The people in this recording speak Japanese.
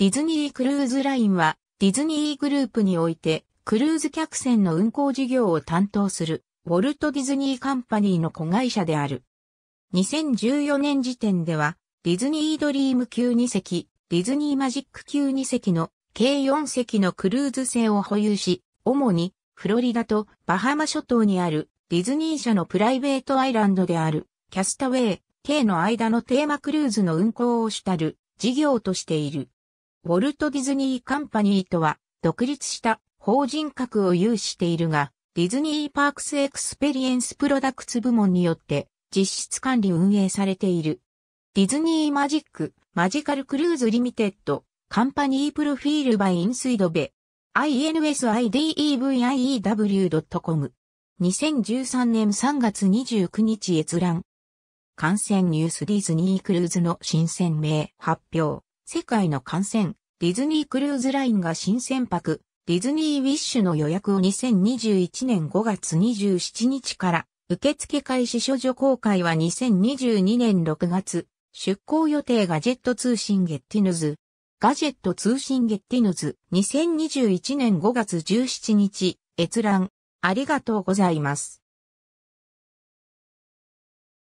ディズニークルーズラインは、ディズニーグループにおいて、クルーズ客船の運航事業を担当する、ウォルト・ディズニー・カンパニーの子会社である。2014年時点では、ディズニードリーム級2隻、ディズニーマジック級2隻の計4隻のクルーズ船を保有し、主にフロリダとバハマ諸島にあるディズニー社のプライベートアイランドであるキャスタウェイ、K の間のテーマクルーズの運航を主たる事業としている。ウォルト・ディズニー・カンパニーとは、独立した法人格を有しているが、ディズニー・パークス・エクスペリエンス・プロダクツ部門によって実質管理運営されている。ディズニー・マジック・マジカル・クルーズ・リミテッド、カンパニー・プロフィール・バイ・インスイドベ、insideview.com。2013年3月29日閲覧。感染ニュースディズニー・クルーズの新鮮名発表。世界の感染、ディズニークルーズラインが新船舶、ディズニーウィッシュの予約を2021年5月27日から、受付開始処女公開は2022年6月、出港予定ガジェット通信ゲッティヌズ。ガジェット通信ゲッティヌズ2021年5月17日、閲覧。ありがとうございます。